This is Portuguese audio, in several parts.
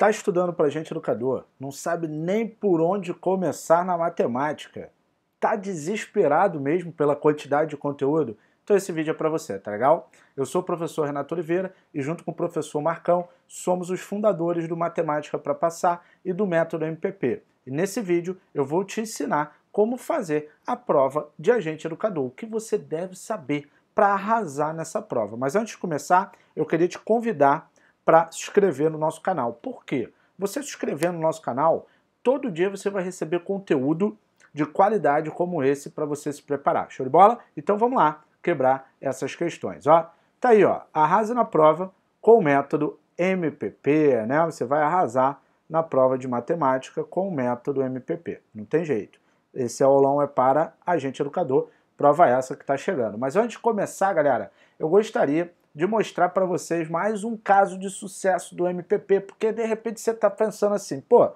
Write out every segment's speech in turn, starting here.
Está estudando para gente educador, não sabe nem por onde começar na matemática, está desesperado mesmo pela quantidade de conteúdo? Então esse vídeo é para você, tá legal? Eu sou o professor Renato Oliveira e junto com o professor Marcão somos os fundadores do Matemática para Passar e do Método MPP. E nesse vídeo eu vou te ensinar como fazer a prova de agente educador, o que você deve saber para arrasar nessa prova. Mas antes de começar, eu queria te convidar para se inscrever no nosso canal. Por quê? Você se inscrever no nosso canal, todo dia você vai receber conteúdo de qualidade como esse para você se preparar. Show de bola? Então vamos lá quebrar essas questões. Ó, tá aí, ó, arrasa na prova com o método MPP, né? Você vai arrasar na prova de matemática com o método MPP. Não tem jeito. Esse aulão é para agente educador, prova essa que está chegando. Mas antes de começar, galera, eu gostaria de mostrar para vocês mais um caso de sucesso do MPP, porque de repente você está pensando assim, pô,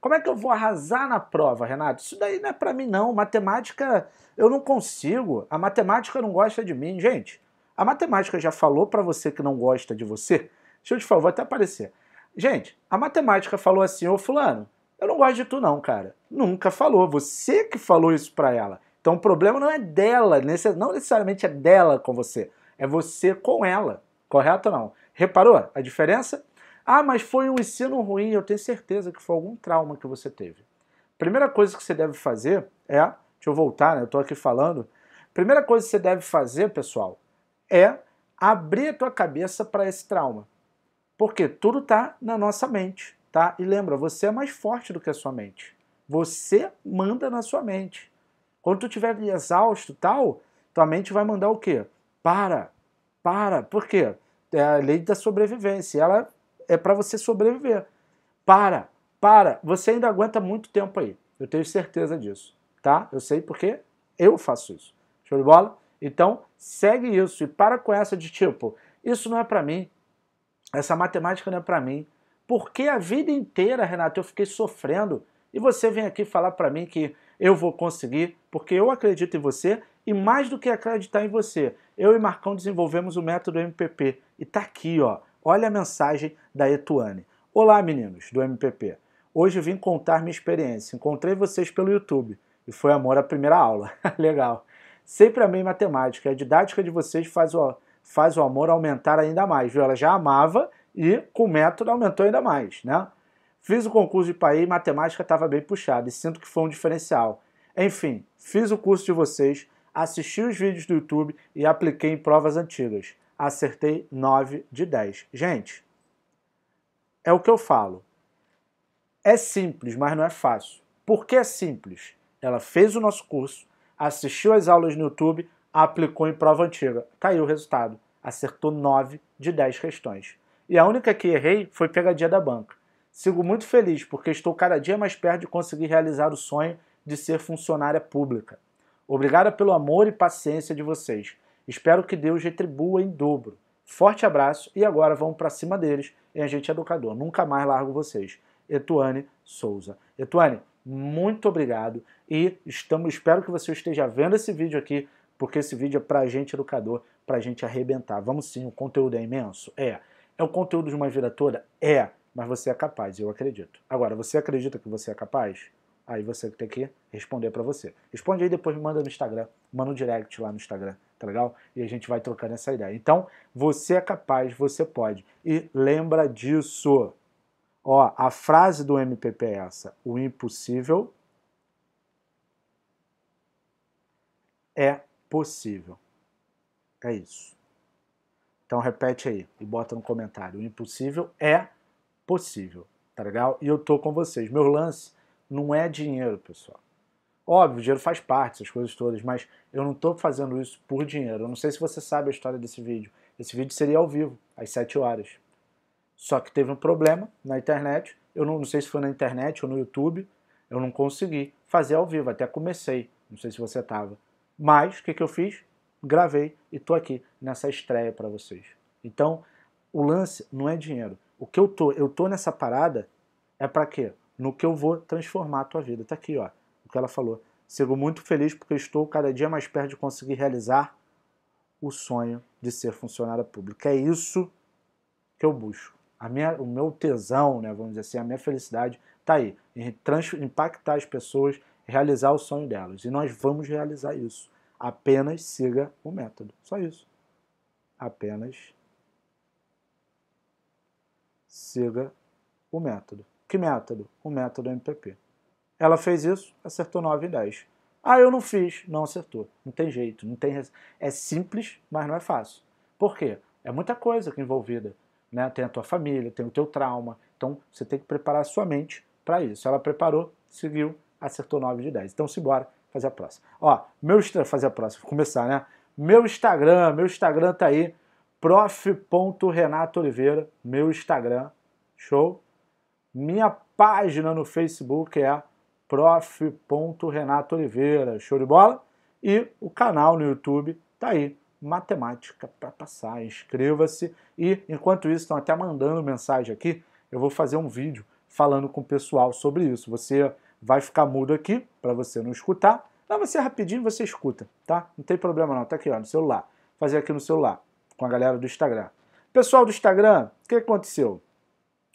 como é que eu vou arrasar na prova, Renato? Isso daí não é para mim não, matemática eu não consigo, a matemática não gosta de mim, gente. A matemática já falou para você que não gosta de você? Deixa eu te falar, vou até aparecer. Gente, a matemática falou assim, ô fulano, eu não gosto de tu não, cara. Nunca falou, você que falou isso para ela. Então o problema não é dela, não necessariamente é dela com você. É você com ela, correto ou não? Reparou a diferença? Ah, mas foi um ensino ruim, eu tenho certeza que foi algum trauma que você teve. Primeira coisa que você deve fazer é, deixa eu voltar, né? Eu tô aqui falando. Primeira coisa que você deve fazer, pessoal, é abrir a tua cabeça para esse trauma. Porque tudo tá na nossa mente, tá? E lembra, você é mais forte do que a sua mente. Você manda na sua mente. Quando tu estiver exausto, tal, tua mente vai mandar o quê? Para, para. Por quê? É a lei da sobrevivência. Ela é para você sobreviver. Para, para. Você ainda aguenta muito tempo aí. Eu tenho certeza disso, tá? Eu sei porque eu faço isso. Show de bola? Então, segue isso e para com essa de tipo, isso não é para mim. Essa matemática não é para mim. Porque a vida inteira, Renato, eu fiquei sofrendo e você vem aqui falar para mim que eu vou conseguir, porque eu acredito em você e mais do que acreditar em você, eu e Marcão desenvolvemos o método MPP e tá aqui, ó. Olha a mensagem da Etuane. Olá, meninos do MPP. Hoje vim contar minha experiência. Encontrei vocês pelo YouTube e foi amor à primeira aula. Legal. Sempre amei matemática. A didática de vocês faz o, faz o amor aumentar ainda mais, viu? Ela já amava e com o método aumentou ainda mais, né? Fiz o concurso de país, matemática estava bem puxada e sinto que foi um diferencial. Enfim, fiz o curso de vocês, assisti os vídeos do YouTube e apliquei em provas antigas. Acertei 9 de 10. Gente, é o que eu falo. É simples, mas não é fácil. Por que é simples? Ela fez o nosso curso, assistiu as aulas no YouTube, aplicou em prova antiga. Caiu o resultado. Acertou 9 de 10 questões. E a única que errei foi pegadinha da banca. Sigo muito feliz porque estou cada dia mais perto de conseguir realizar o sonho de ser funcionária pública. Obrigada pelo amor e paciência de vocês. Espero que Deus retribua em dobro. Forte abraço e agora vamos para cima deles em Agente Educador. Nunca mais largo vocês. Etuane Souza. Etuane, muito obrigado e estamos, espero que você esteja vendo esse vídeo aqui, porque esse vídeo é para Agente Educador, para a gente arrebentar. Vamos sim, o conteúdo é imenso? É. É o conteúdo de uma vida toda? É. Mas você é capaz, eu acredito. Agora, você acredita que você é capaz? aí você tem que responder para você. Responde aí depois, me manda no Instagram, manda um direct lá no Instagram, tá legal? E a gente vai trocando essa ideia. Então, você é capaz, você pode. E lembra disso. Ó, a frase do MPP é essa: o impossível é possível. É isso. Então repete aí e bota no comentário. O impossível é possível, tá legal? E eu tô com vocês. Meu lance não é dinheiro, pessoal. Óbvio, dinheiro faz parte, essas coisas todas, mas eu não estou fazendo isso por dinheiro. Eu não sei se você sabe a história desse vídeo. Esse vídeo seria ao vivo, às 7 horas. Só que teve um problema na internet. Eu não, não sei se foi na internet ou no YouTube. Eu não consegui fazer ao vivo, até comecei. Não sei se você estava. Mas o que, que eu fiz? Gravei e estou aqui nessa estreia para vocês. Então, o lance não é dinheiro. O que eu tô, eu tô nessa parada é para quê? no que eu vou transformar a tua vida. Está aqui, ó, o que ela falou. Sigo muito feliz porque estou cada dia mais perto de conseguir realizar o sonho de ser funcionária pública. É isso que eu busco. A minha, o meu tesão, né, vamos dizer assim, a minha felicidade está aí, em trans, impactar as pessoas, realizar o sonho delas. E nós vamos realizar isso. Apenas siga o método. Só isso. Apenas siga o método. Que método? O método é MPP. Ela fez isso, acertou 9 de 10. Ah, eu não fiz. Não acertou. Não tem jeito. Não tem... É simples, mas não é fácil. Por quê? É muita coisa que é envolvida. Né? Tem a tua família, tem o teu trauma. Então, você tem que preparar a sua mente para isso. Ela preparou, seguiu, acertou 9 de 10. Então, simbora fazer a próxima. Ó, meu fazer a próxima, vou começar, né? Meu Instagram, meu Instagram tá aí, Oliveira, meu Instagram, show? Minha página no Facebook é prof.renatooliveira. Oliveira. Show de bola? E o canal no YouTube tá aí, Matemática para Passar. Inscreva-se. E enquanto isso, estão até mandando mensagem aqui. Eu vou fazer um vídeo falando com o pessoal sobre isso. Você vai ficar mudo aqui para você não escutar. Não, você rapidinho você escuta, tá? Não tem problema não, tá aqui ó, no celular. fazer aqui no celular, com a galera do Instagram. Pessoal do Instagram, o que aconteceu?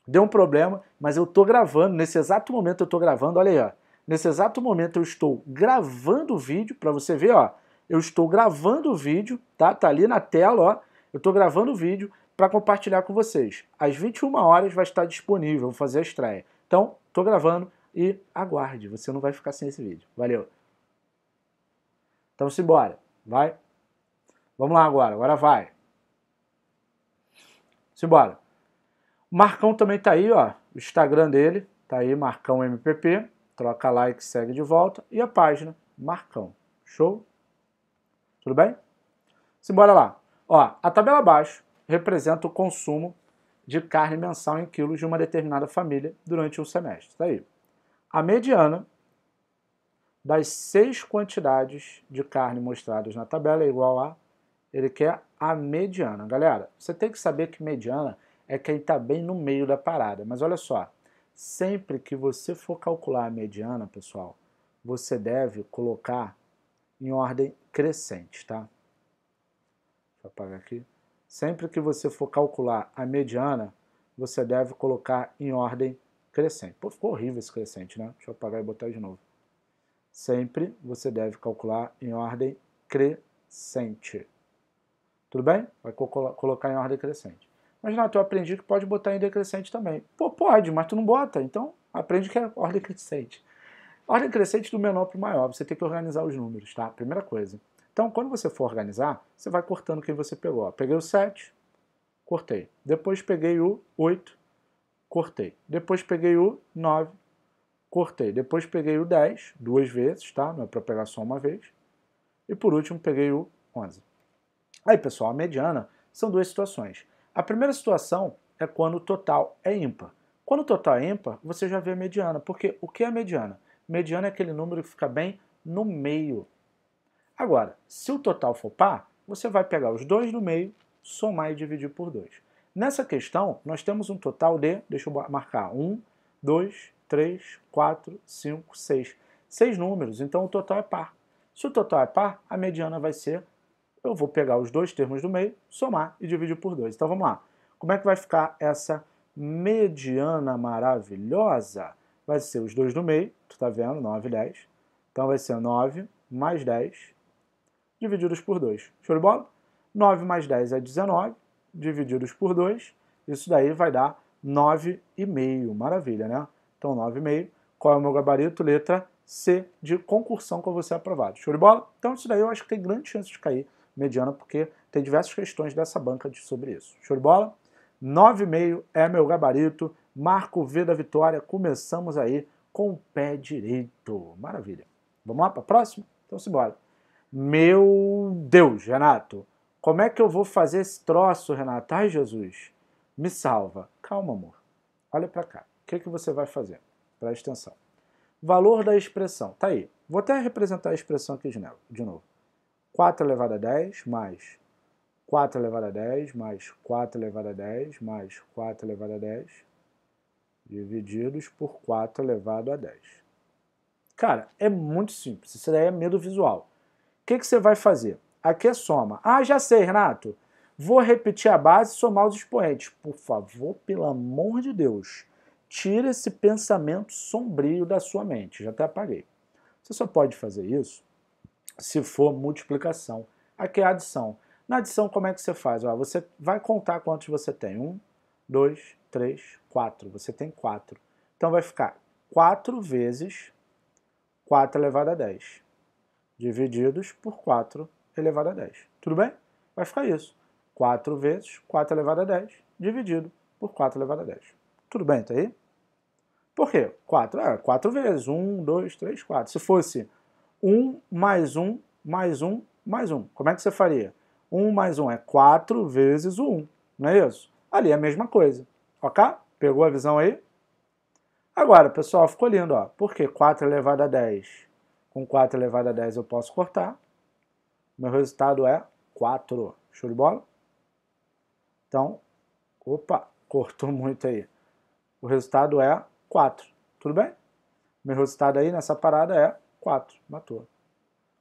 Deu um problema, mas eu tô gravando, nesse exato momento eu tô gravando, olha aí, ó. Nesse exato momento eu estou gravando o vídeo, para você ver, ó. Eu estou gravando o vídeo, tá? Tá ali na tela, ó. Eu estou gravando o vídeo para compartilhar com vocês. Às 21 horas vai estar disponível, vou fazer a estreia. Então, tô gravando e aguarde, você não vai ficar sem esse vídeo. Valeu! Então simbora, vai. Vamos lá agora, agora vai. Simbora. Marcão também tá aí, ó. O Instagram dele tá aí, Marcão MPP. Troca like, segue de volta. E a página, Marcão. Show? Tudo bem? Simbora lá. Ó, a tabela abaixo representa o consumo de carne mensal em quilos de uma determinada família durante um semestre. Tá aí. A mediana das seis quantidades de carne mostradas na tabela é igual a. Ele quer a mediana. Galera, você tem que saber que mediana é que ele está bem no meio da parada. Mas olha só, sempre que você for calcular a mediana, pessoal, você deve colocar em ordem crescente, tá? Deixa eu apagar aqui. Sempre que você for calcular a mediana, você deve colocar em ordem crescente. Pô, ficou horrível esse crescente, né? Deixa eu apagar e botar de novo. Sempre você deve calcular em ordem crescente. Tudo bem? Vai colocar em ordem crescente. Mas, Nato, eu aprendi que pode botar em decrescente também. Pô, pode, mas tu não bota. Então, aprende que é ordem crescente. Ordem crescente do menor para o maior. Você tem que organizar os números, tá? Primeira coisa. Então, quando você for organizar, você vai cortando quem você pegou. peguei o 7, cortei. Depois peguei o 8, cortei. Depois peguei o 9, cortei. Depois peguei o 10, duas vezes, tá? Não é para pegar só uma vez. E por último, peguei o 11. Aí, pessoal, a mediana são duas situações. A primeira situação é quando o total é ímpar. Quando o total é ímpar, você já vê a mediana, porque o que é a mediana? Mediana é aquele número que fica bem no meio. Agora, se o total for par, você vai pegar os dois do meio, somar e dividir por 2. Nessa questão, nós temos um total de, deixa eu marcar, 1, 2, 3, 4, 5, 6. Seis números, então o total é par. Se o total é par, a mediana vai ser eu vou pegar os dois termos do meio, somar e dividir por 2. Então vamos lá. Como é que vai ficar essa mediana maravilhosa? Vai ser os dois do meio, tu está vendo, 9 e 10. Então vai ser 9 mais 10 divididos por 2. Show de bola? 9 mais 10 é 19, divididos por 2, isso daí vai dar 9,5. Maravilha, né? Então 9,5. Qual é o meu gabarito? Letra C de concursão com você aprovado. Show de bola? Então isso daí eu acho que tem grande chance de cair mediana, porque tem diversas questões dessa banca sobre isso. Show de bola? 9,5 é meu gabarito. Marco V da vitória. Começamos aí com o pé direito. Maravilha. Vamos lá para a próxima? Então simbora. Meu Deus, Renato. Como é que eu vou fazer esse troço, Renato? Ai, Jesus. Me salva. Calma, amor. Olha para cá. O que, que você vai fazer? Presta atenção. Valor da expressão. Tá aí. Vou até representar a expressão aqui de novo. 4 elevado a 10 mais 4 elevado a 10 mais 4 elevado a 10 mais 4 elevado a 10 divididos por 4 elevado a 10. Cara, é muito simples. Isso daí é medo visual. O que, que você vai fazer? Aqui é soma. Ah, já sei, Renato. Vou repetir a base e somar os expoentes. Por favor, pelo amor de Deus, tira esse pensamento sombrio da sua mente. Já até apaguei. Você só pode fazer isso se for multiplicação. Aqui é a adição. Na adição, como é que você faz? Ó, você vai contar quantos você tem. 1, 2, 3, 4. Você tem 4. Então vai ficar 4 vezes 4 elevado a 10, divididos por 4 elevado a 10. Tudo bem? Vai ficar isso. 4 vezes 4 elevado a 10, dividido por 4 elevado a 10. Tudo bem, tá aí? Por quê? 4, ah, 4 vezes, 1, 2, 3, 4. Se fosse 1 mais 1 mais 1 mais 1. Como é que você faria? 1 mais 1 é 4 vezes o 1, não é isso? Ali é a mesma coisa, ok? Pegou a visão aí? Agora, pessoal, ficou lindo, ó. Porque 4 elevado a 10, com 4 elevado a 10 eu posso cortar. Meu resultado é 4. Show de bola? Então, opa, cortou muito aí. O resultado é 4, tudo bem? Meu resultado aí nessa parada é 4, matou.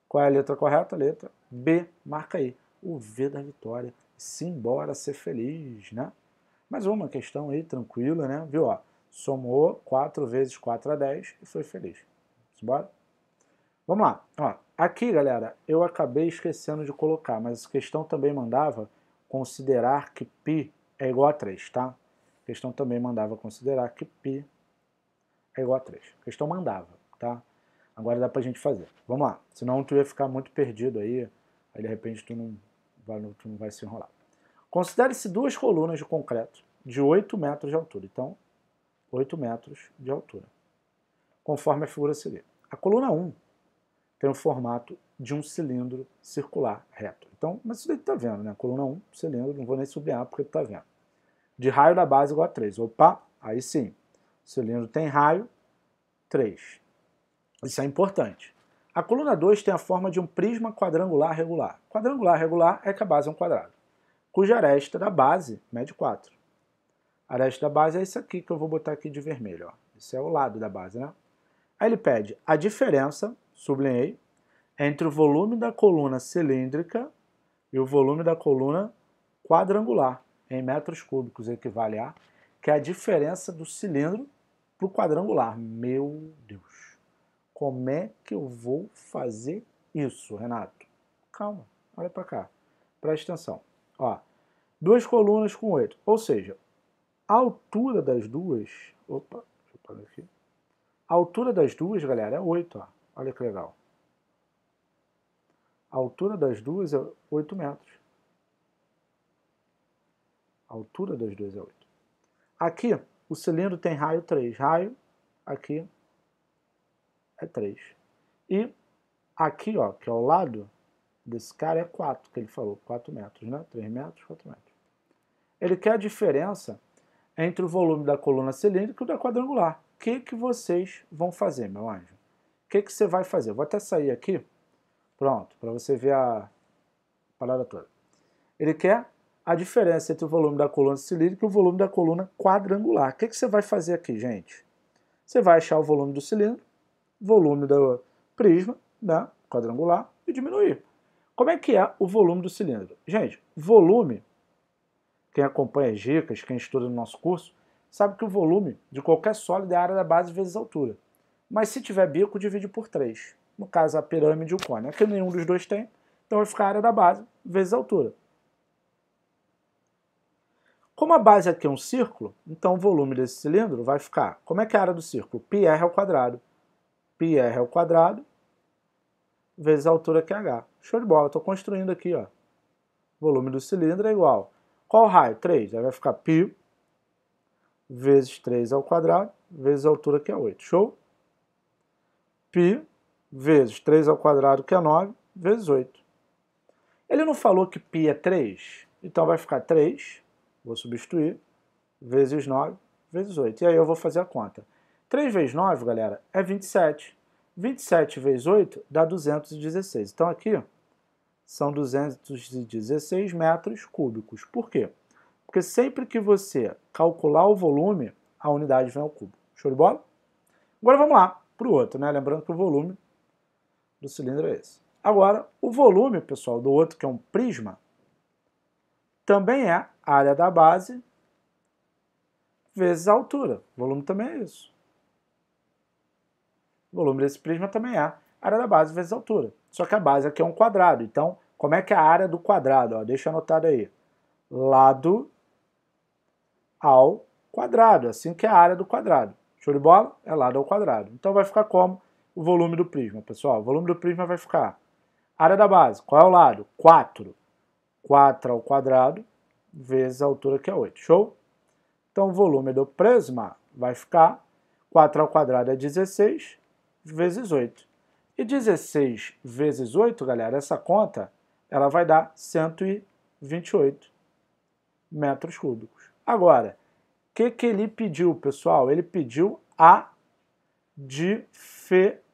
Qual é a letra correta? Letra B, marca aí. O V da vitória. Simbora ser feliz, né? Mais uma questão aí, tranquila, né? Viu, ó, somou 4 vezes 4 a 10 e foi feliz. Simbora? Vamos lá. Ó, aqui, galera, eu acabei esquecendo de colocar, mas a questão também mandava considerar que π é igual a 3, tá? A questão também mandava considerar que π é igual a 3. A questão mandava, tá? Agora dá pra gente fazer. Vamos lá. Senão tu ia ficar muito perdido aí. Aí de repente tu não vai, tu não vai se enrolar. Considere-se duas colunas de concreto de 8 metros de altura. Então, 8 metros de altura. Conforme a figura se vê. A coluna 1 tem o formato de um cilindro circular reto. Então, mas isso daí tu tá vendo, né? Coluna 1, cilindro, não vou nem sublinhar porque tu tá vendo. De raio da base igual a 3. Opa, aí sim. O cilindro tem raio, 3. Isso é importante. A coluna 2 tem a forma de um prisma quadrangular regular. Quadrangular regular é que a base é um quadrado, cuja aresta da base mede 4. A aresta da base é isso aqui que eu vou botar aqui de vermelho. Isso Esse é o lado da base, né? Aí ele pede a diferença, sublinhei, entre o volume da coluna cilíndrica e o volume da coluna quadrangular, em metros cúbicos, equivale a, que é a diferença do cilindro para o quadrangular. Meu Deus! Como é que eu vou fazer isso, Renato? Calma, olha para cá. Presta atenção. Ó, duas colunas com oito. Ou seja, a altura das duas... Opa, deixa eu parar aqui. A altura das duas, galera, é 8. Ó. Olha que legal. A altura das duas é 8 metros. A altura das duas é 8. Aqui, o cilindro tem raio 3. Raio, aqui, é 3. E aqui, ó, que é ao lado desse cara, é 4, que ele falou, 4 metros, né? 3 metros, 4 metros. Ele quer a diferença entre o volume da coluna cilíndrica e o da quadrangular. O que, que vocês vão fazer, meu anjo? O que, que você vai fazer? Eu vou até sair aqui, pronto, para você ver a parada toda. Ele quer a diferença entre o volume da coluna cilíndrica e o volume da coluna quadrangular. O que, que você vai fazer aqui, gente? Você vai achar o volume do cilindro volume do prisma né, quadrangular e diminuir. Como é que é o volume do cilindro? Gente, volume, quem acompanha as dicas, quem estuda no nosso curso, sabe que o volume de qualquer sólido é a área da base vezes a altura. Mas se tiver bico, divide por 3. No caso, a pirâmide e o cone. Aqui nenhum dos dois tem, então vai ficar a área da base vezes a altura. Como a base aqui é um círculo, então o volume desse cilindro vai ficar... Como é que é a área do círculo? Πr ao quadrado πr ao quadrado vezes a altura que é h. Show de bola, estou construindo aqui, ó. Volume do cilindro é igual. Qual raio? 3. Aí vai ficar π vezes 3 ao quadrado vezes a altura que é 8. Show? π vezes 3 ao quadrado que é 9 vezes 8. Ele não falou que π é 3? Então vai ficar 3, vou substituir, vezes 9 vezes 8. E aí eu vou fazer a conta. 3 vezes 9, galera, é 27. 27 vezes 8 dá 216. Então aqui são 216 metros cúbicos. Por quê? Porque sempre que você calcular o volume, a unidade vem ao cubo. Show de bola? Agora vamos lá para o outro, né? Lembrando que o volume do cilindro é esse. Agora, o volume, pessoal, do outro, que é um prisma, também é a área da base vezes a altura. O volume também é isso o volume desse prisma também é a área da base vezes a altura. Só que a base aqui é um quadrado, então como é que é a área do quadrado? Ó, deixa anotado aí. Lado ao quadrado, assim que é a área do quadrado. Show de bola? É lado ao quadrado. Então vai ficar como o volume do prisma, pessoal. O volume do prisma vai ficar área da base. Qual é o lado? 4. 4 ao quadrado vezes a altura que é 8. Show? Então o volume do prisma vai ficar 4 ao quadrado é 16 vezes 8. E 16 vezes 8, galera, essa conta ela vai dar 128 metros cúbicos. Agora, o que, que ele pediu, pessoal? Ele pediu a diferença.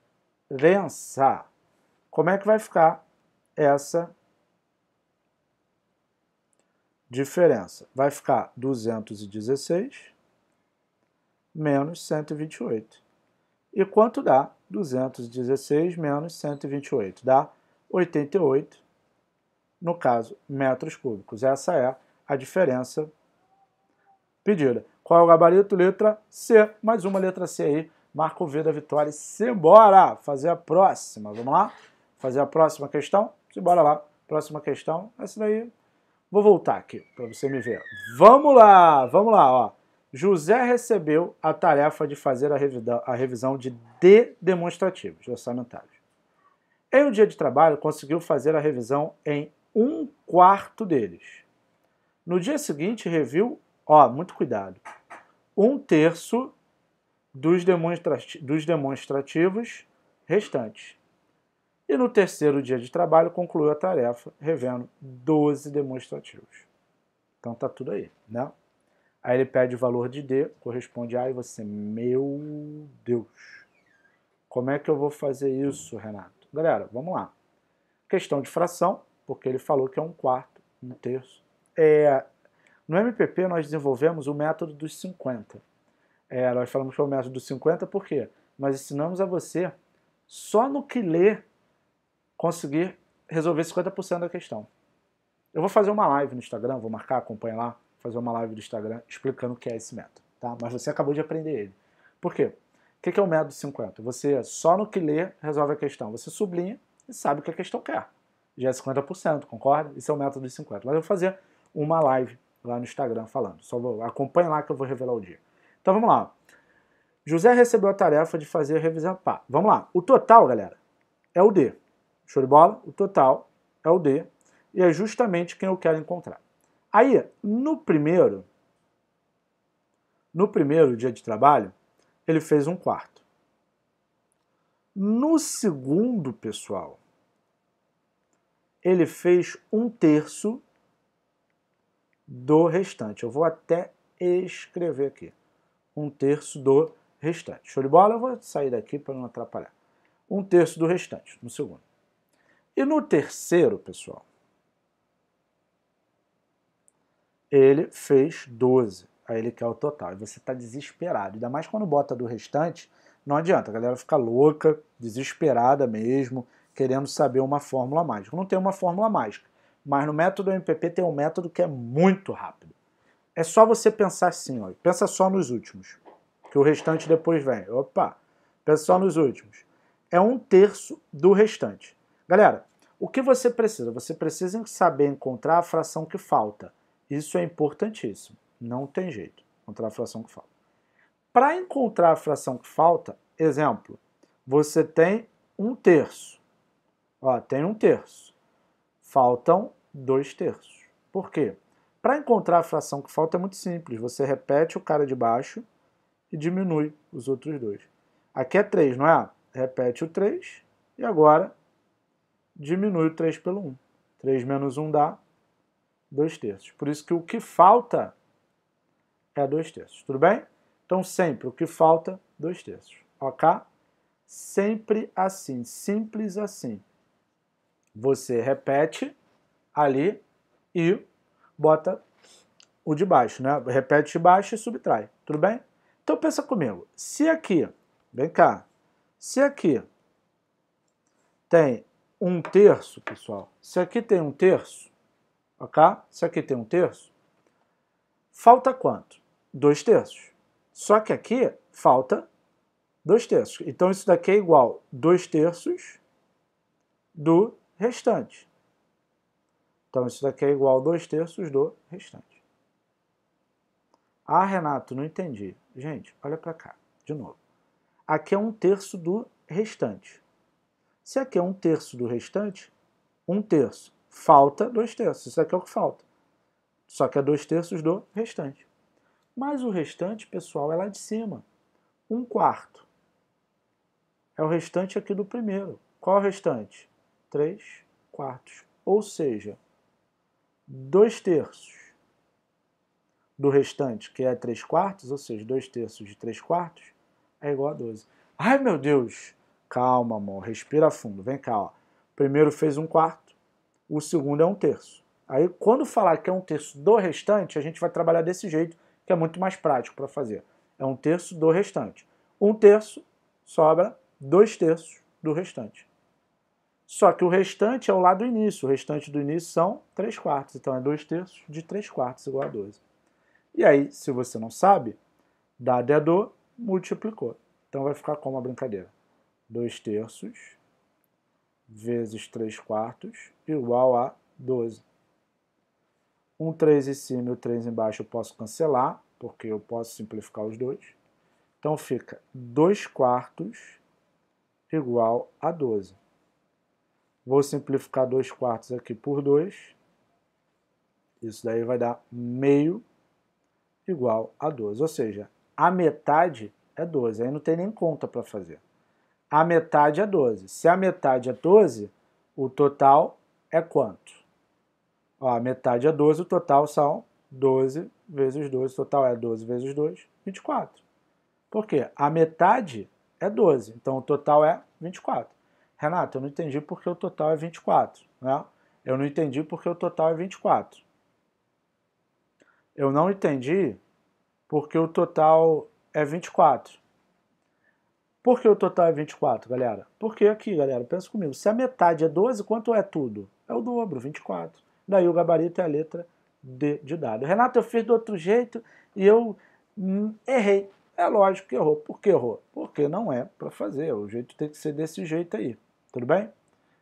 Como é que vai ficar essa diferença? Vai ficar 216 menos 128. E quanto dá 216 menos 128? Dá 88, no caso, metros cúbicos. Essa é a diferença pedida. Qual é o gabarito? Letra C. Mais uma letra C aí. Marca o V da vitória e simbora fazer a próxima. Vamos lá? Fazer a próxima questão? Simbora lá. Próxima questão. Essa daí. Vou voltar aqui para você me ver. Vamos lá, vamos lá, ó. José recebeu a tarefa de fazer a revisão, a revisão de D demonstrativos orçamentários. Em um dia de trabalho, conseguiu fazer a revisão em um quarto deles. No dia seguinte, reviu, ó, muito cuidado, um terço dos, demonstrati dos demonstrativos restantes. E no terceiro dia de trabalho, concluiu a tarefa, revendo 12 demonstrativos. Então tá tudo aí, né? Aí ele pede o valor de D, corresponde a A e você, meu Deus. Como é que eu vou fazer isso, Renato? Galera, vamos lá. Questão de fração, porque ele falou que é um quarto, um terço. É, no MPP nós desenvolvemos o método dos 50. É, nós falamos que é o método dos 50 por quê? Nós ensinamos a você, só no que ler, conseguir resolver 50% da questão. Eu vou fazer uma live no Instagram, vou marcar, acompanha lá fazer uma live do Instagram explicando o que é esse método, tá? Mas você acabou de aprender ele. Por quê? O que é o método 50? Você só no que lê resolve a questão. Você sublinha e sabe o que a questão quer. Já é 50%, concorda? Isso é o método dos 50. Mas eu vou fazer uma live lá no Instagram falando. Só vou, acompanhe lá que eu vou revelar o dia. Então vamos lá. José recebeu a tarefa de fazer a revisão. Pá, vamos lá. O total, galera, é o D. Show de bola? O total é o D. E é justamente quem eu quero encontrar. Aí, no primeiro, no primeiro dia de trabalho, ele fez um quarto. No segundo, pessoal, ele fez um terço do restante. Eu vou até escrever aqui. Um terço do restante. Show de bola? Eu vou sair daqui para não atrapalhar. Um terço do restante, no segundo. E no terceiro, pessoal, ele fez 12. Aí ele quer o total. E você está desesperado. Ainda mais quando bota do restante, não adianta. A galera fica louca, desesperada mesmo, querendo saber uma fórmula mágica. Não tem uma fórmula mágica. Mas no método MPP tem um método que é muito rápido. É só você pensar assim, ó. pensa só nos últimos, que o restante depois vem. Opa, pensa só nos últimos. É um terço do restante. Galera, o que você precisa? Você precisa saber encontrar a fração que falta. Isso é importantíssimo. Não tem jeito. Encontrar a fração que falta. Para encontrar a fração que falta, exemplo, você tem um terço. Ó, tem um terço. Faltam dois terços. Por quê? Para encontrar a fração que falta é muito simples. Você repete o cara de baixo e diminui os outros dois. Aqui é 3, não é? Repete o 3 e agora diminui o 3 pelo 1. 3 menos 1 dá dois terços. Por isso que o que falta é dois terços, tudo bem? Então sempre o que falta, dois terços, ok? Sempre assim, simples assim. Você repete ali e bota o de baixo, né? Repete de baixo e subtrai, tudo bem? Então pensa comigo, se aqui, vem cá, se aqui tem um terço, pessoal, se aqui tem um terço, ok? Isso aqui tem um terço. Falta quanto? Dois terços. Só que aqui falta dois terços. Então isso daqui é igual a dois terços do restante. Então isso daqui é igual a dois terços do restante. Ah, Renato, não entendi. Gente, olha para cá, de novo. Aqui é um terço do restante. Se aqui é um terço do restante, um terço Falta dois terços. Isso aqui é o que falta. Só que é dois terços do restante. Mas o restante, pessoal, é lá de cima. Um quarto. É o restante aqui do primeiro. Qual é o restante? Três quartos. Ou seja, dois terços do restante, que é 3 quartos, ou seja, 2 terços de 3 quartos, é igual a 12. Ai, meu Deus! Calma, amor, respira fundo. Vem cá, ó. Primeiro fez um quarto, o segundo é um terço. Aí, quando falar que é um terço do restante, a gente vai trabalhar desse jeito, que é muito mais prático para fazer. É um terço do restante. Um terço sobra dois terços do restante. Só que o restante é o lado do início. O restante do início são 3 quartos. Então é 2 terços de 3 quartos igual a 12. E aí, se você não sabe, dado é do, multiplicou. Então vai ficar como a brincadeira? 2 terços vezes 3 quartos igual a 12. Um 3 em cima e o 3 embaixo eu posso cancelar, porque eu posso simplificar os dois. Então fica 2 quartos igual a 12. Vou simplificar 2 quartos aqui por 2. Isso daí vai dar meio igual a 12. Ou seja, a metade é 12. Aí não tem nem conta para fazer a metade é 12. Se a metade é 12, o total é quanto? Ó, a metade é 12, o total são 12 vezes 12, o total é 12 vezes 2, 24. Por quê? A metade é 12, então o total é 24. Renato, eu não entendi porque o total é 24, né? Eu não entendi porque o total é 24. Eu não entendi porque o total é 24. Por que o total é 24, galera? Porque aqui, galera, pensa comigo, se a metade é 12, quanto é tudo? É o dobro, 24. Daí o gabarito é a letra D de dado. Renato, eu fiz do outro jeito e eu hum, errei. É lógico que errou. Por que errou? Porque não é para fazer. O jeito tem que ser desse jeito aí. Tudo bem?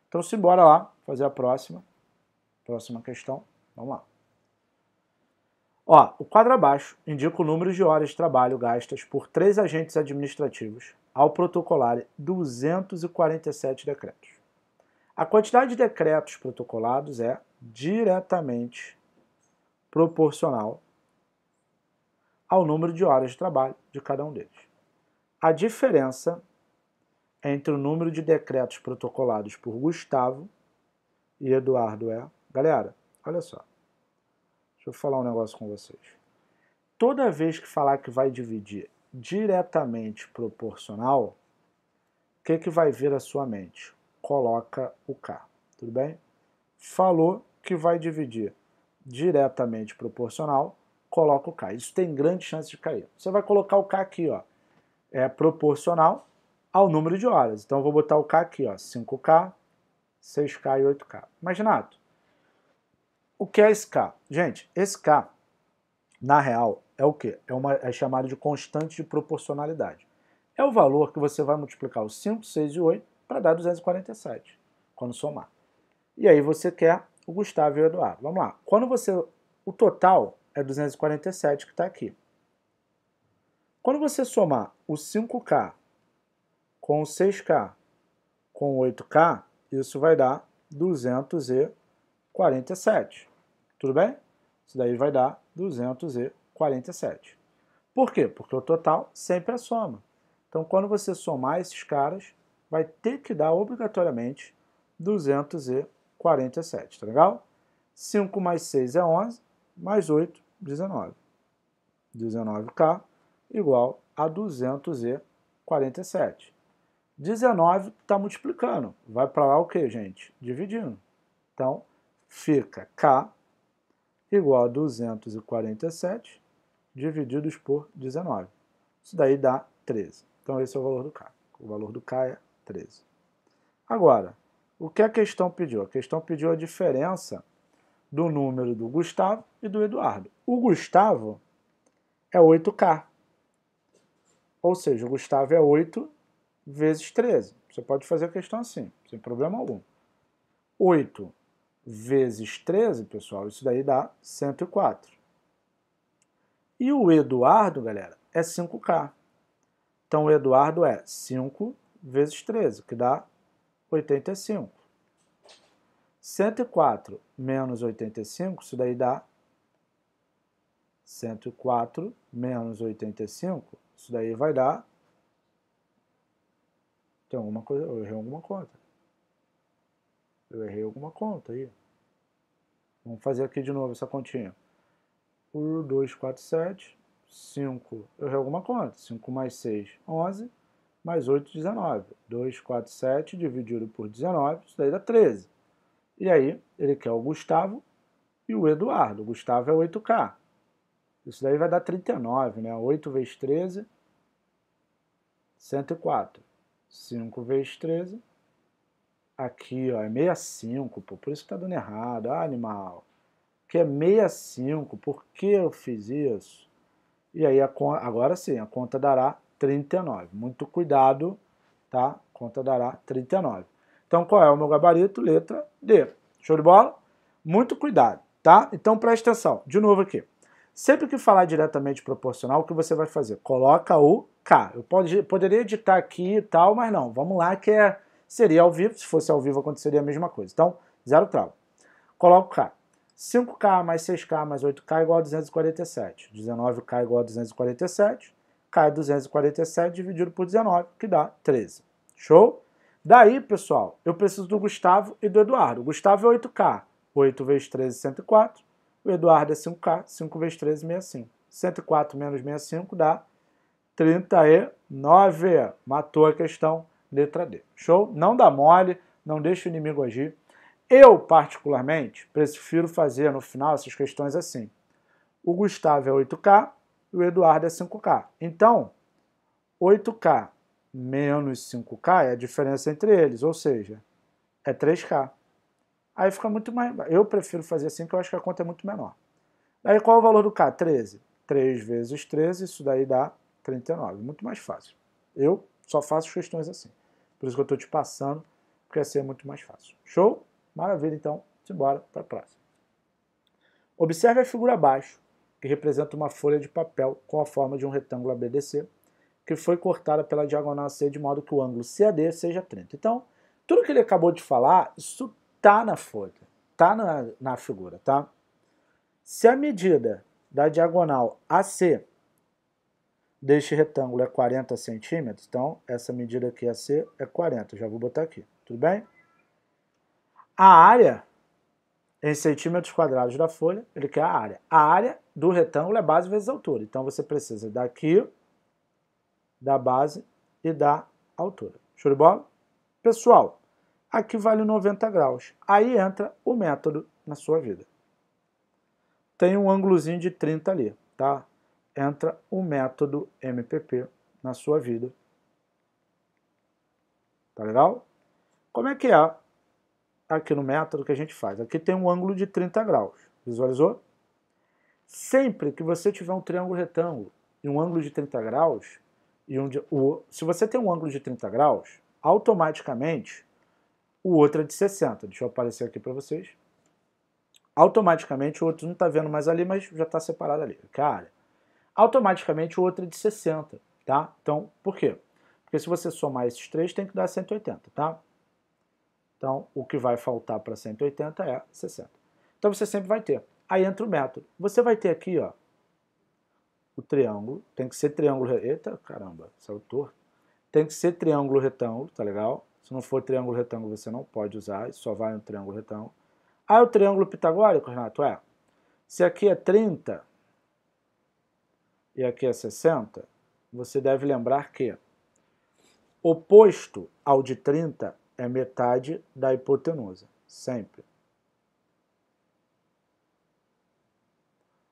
Então, simbora lá fazer a próxima. Próxima questão. Vamos lá. Ó, o quadro abaixo indica o número de horas de trabalho gastas por três agentes administrativos ao protocolar 247 decretos. A quantidade de decretos protocolados é diretamente proporcional ao número de horas de trabalho de cada um deles. A diferença entre o número de decretos protocolados por Gustavo e Eduardo é, galera, olha só, Deixa eu falar um negócio com vocês. Toda vez que falar que vai dividir diretamente proporcional, o que, que vai vir à sua mente? Coloca o K, tudo bem? Falou que vai dividir diretamente proporcional, coloca o K. Isso tem grande chance de cair. Você vai colocar o K aqui, ó. É proporcional ao número de horas. Então eu vou botar o K aqui, ó. 5K, 6K e 8K. Imaginado? o que é SK? Gente, SK, na real, é o que? É, uma, é chamado de constante de proporcionalidade. É o valor que você vai multiplicar os 5, 6 e 8 para dar 247, quando somar. E aí você quer o Gustavo e o Eduardo. Vamos lá. Quando você... O total é 247 que está aqui. Quando você somar o 5K com o 6K com o 8K, isso vai dar 247. Tudo bem? Isso daí vai dar 247. Por quê? Porque o total sempre é soma. Então, quando você somar esses caras, vai ter que dar obrigatoriamente 247, tá legal? 5 mais 6 é 11, mais 8, 19. 19K igual a 247. 19 está multiplicando. Vai para lá o quê, gente? Dividindo. Então, fica K igual a 247 divididos por 19. Isso daí dá 13. Então esse é o valor do K. O valor do K é 13. Agora, o que a questão pediu? A questão pediu a diferença do número do Gustavo e do Eduardo. O Gustavo é 8K. Ou seja, o Gustavo é 8 vezes 13. Você pode fazer a questão assim, sem problema algum. 8 vezes 13, pessoal, isso daí dá 104. E o Eduardo, galera, é 5K. Então o Eduardo é 5 vezes 13, que dá 85. 104 menos 85, isso daí dá 104 menos 85, isso daí vai dar. Tem alguma coisa, eu errei alguma conta. Eu errei alguma conta aí. Vamos fazer aqui de novo essa continha. Por 2, 4, 7, 5, eu errei alguma conta. 5 mais 6, 11, mais 8, 19. 2, 4, 7 dividido por 19, isso daí dá 13. E aí, ele quer o Gustavo e o Eduardo. O Gustavo é 8K. Isso daí vai dar 39, né? 8 vezes 13, 104. 5 vezes 13, Aqui, ó, é 65, pô, por isso que tá dando errado. Ah, animal, que é 65, por que eu fiz isso? E aí, a, agora sim, a conta dará 39. Muito cuidado, tá? A conta dará 39. Então, qual é o meu gabarito? Letra D. Show de bola? Muito cuidado, tá? Então, presta atenção. De novo aqui. Sempre que falar diretamente proporcional, o que você vai fazer? Coloca o K. Eu poderia editar aqui e tal, mas não. Vamos lá que é Seria ao vivo, se fosse ao vivo aconteceria a mesma coisa. Então, zero trava. Coloco K. 5K mais 6K mais 8K é igual a 247. 19K é igual a 247. K é 247 dividido por 19, que dá 13. Show? Daí, pessoal, eu preciso do Gustavo e do Eduardo. O Gustavo é 8K. 8 vezes 13 104. O Eduardo é 5K. 5 vezes 13 65. 104 menos 65 dá 39. Matou a questão letra D. Show? Não dá mole, não deixa o inimigo agir. Eu, particularmente, prefiro fazer no final essas questões assim. O Gustavo é 8K e o Eduardo é 5K. Então, 8K menos 5K é a diferença entre eles, ou seja, é 3K. Aí fica muito mais. Eu prefiro fazer assim, que eu acho que a conta é muito menor. Aí qual é o valor do K? 13. 3 vezes 13, isso daí dá 39. Muito mais fácil. Eu só faço questões assim. Por isso que eu estou te passando, porque assim é muito mais fácil. Show? Maravilha, então, simbora para a próxima. Observe a figura abaixo, que representa uma folha de papel com a forma de um retângulo ABDC, que foi cortada pela diagonal AC de modo que o ângulo CAD seja 30. Então, tudo que ele acabou de falar, isso tá na folha, tá na, na figura, tá? Se a medida da diagonal AC deste retângulo é 40 centímetros, então essa medida aqui a C é 40, já vou botar aqui, tudo bem? A área em centímetros quadrados da folha, ele quer a área. A área do retângulo é base vezes altura, então você precisa daqui, da base e da altura. Show de bola? Pessoal, aqui vale 90 graus, aí entra o método na sua vida. Tem um ângulozinho de 30 ali, tá? entra o método MPP na sua vida. Tá legal? Como é que é aqui no método que a gente faz? Aqui tem um ângulo de 30 graus. Visualizou? Sempre que você tiver um triângulo retângulo e um ângulo de 30 graus, e um de, o, se você tem um ângulo de 30 graus, automaticamente o outro é de 60. Deixa eu aparecer aqui para vocês. Automaticamente o outro não está vendo mais ali, mas já está separado ali. Cara, automaticamente o outro é de 60, tá? Então, por quê? Porque se você somar esses três, tem que dar 180, tá? Então, o que vai faltar para 180 é 60. Então, você sempre vai ter. Aí entra o método. Você vai ter aqui, ó, o triângulo. Tem que ser triângulo... Eita, caramba, saiu torto. Tem que ser triângulo retângulo, tá legal? Se não for triângulo retângulo, você não pode usar. Só vai um triângulo retângulo. Aí o triângulo pitagórico, Renato? É. Se aqui é 30, e aqui é 60, você deve lembrar que oposto ao de 30 é metade da hipotenusa, sempre.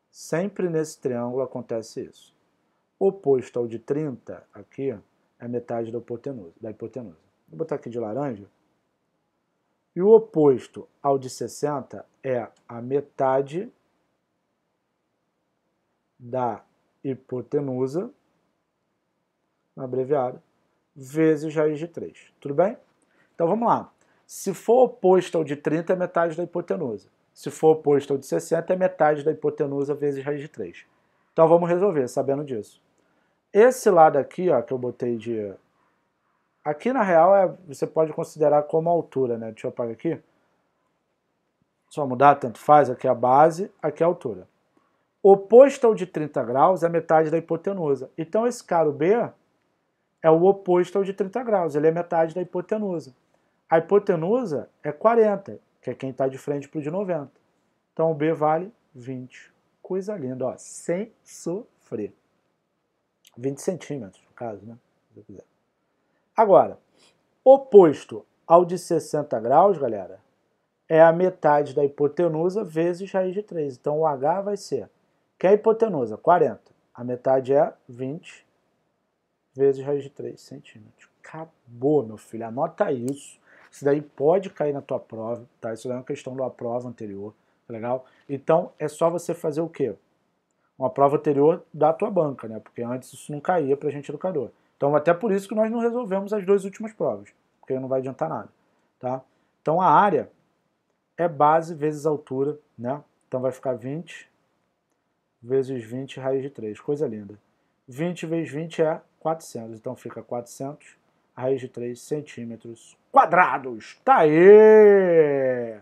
Sempre nesse triângulo acontece isso. Oposto ao de 30, aqui, é metade da hipotenusa. Da hipotenusa. Vou botar aqui de laranja. E o oposto ao de 60 é a metade da hipotenusa, abreviado, vezes raiz de 3. Tudo bem? Então vamos lá. Se for oposto ao de 30, é metade da hipotenusa. Se for oposto ao de 60, é metade da hipotenusa vezes raiz de 3. Então vamos resolver sabendo disso. Esse lado aqui, ó, que eu botei de... Aqui, na real, é... você pode considerar como altura, né? Deixa eu apagar aqui. Só mudar, tanto faz. Aqui é a base, aqui é a altura oposto ao de 30 graus é metade da hipotenusa. Então esse caro B é o oposto ao de 30 graus, ele é metade da hipotenusa. A hipotenusa é 40, que é quem está de frente para o de 90. Então o B vale 20. Coisa linda, ó, sem sofrer. 20 centímetros, no caso, né? Se quiser. Agora, oposto ao de 60 graus, galera, é a metade da hipotenusa vezes raiz de 3. Então o H vai ser que é a hipotenusa, 40. A metade é 20 vezes raiz de 3 centímetros. Acabou, meu filho. Anota isso. Isso daí pode cair na tua prova, tá? Isso daí é uma questão da prova anterior, tá legal? Então, é só você fazer o quê? Uma prova anterior da tua banca, né? Porque antes isso não caía pra gente educador. Então, até por isso que nós não resolvemos as duas últimas provas, porque não vai adiantar nada, tá? Então, a área é base vezes altura, né? Então, vai ficar 20 vezes 20 raiz de 3. Coisa linda. 20 vezes 20 é 400. Então fica 400 raiz de 3 centímetros quadrados. Tá aí!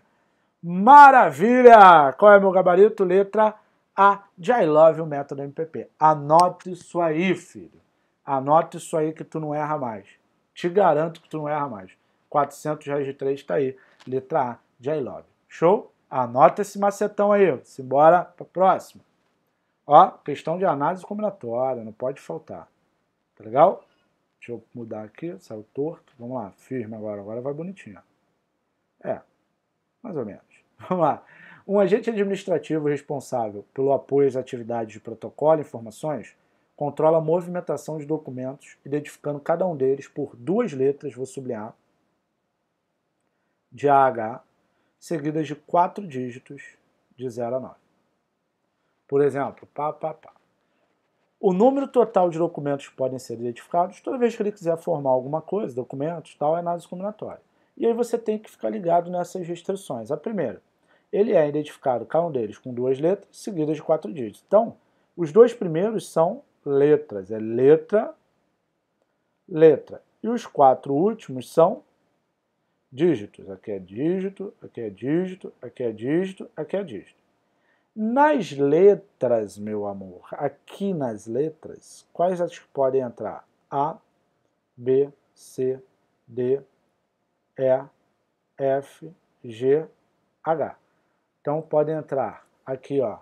Maravilha! Qual é meu gabarito? Letra A de I Love o método MPP. Anote isso aí, filho. Anote isso aí que tu não erra mais. Te garanto que tu não erra mais. 400 raiz de 3 tá aí. Letra A de I Love. Show? Anota esse macetão aí. Simbora para pra próxima. Ó, questão de análise combinatória, não pode faltar. Tá legal? Deixa eu mudar aqui, saiu torto. Vamos lá, firme agora, agora vai bonitinho. É, mais ou menos. Vamos lá. Um agente administrativo responsável pelo apoio às atividades de protocolo e informações controla a movimentação de documentos, identificando cada um deles por duas letras, vou sublinhar, de AH, seguidas de quatro dígitos de 0 a 9. Por exemplo, pá, pá, pá. O número total de documentos que podem ser identificados, toda vez que ele quiser formar alguma coisa, documentos, tal, é análise combinatória. E aí você tem que ficar ligado nessas restrições. A primeira, ele é identificado, cada um deles, com duas letras seguidas de quatro dígitos. Então, os dois primeiros são letras, é letra, letra. E os quatro últimos são dígitos. Aqui é dígito, aqui é dígito, aqui é dígito, aqui é dígito. Nas letras, meu amor, aqui nas letras, quais as que podem entrar? A, B, C, D, E, F, G, H. Então podem entrar aqui, ó.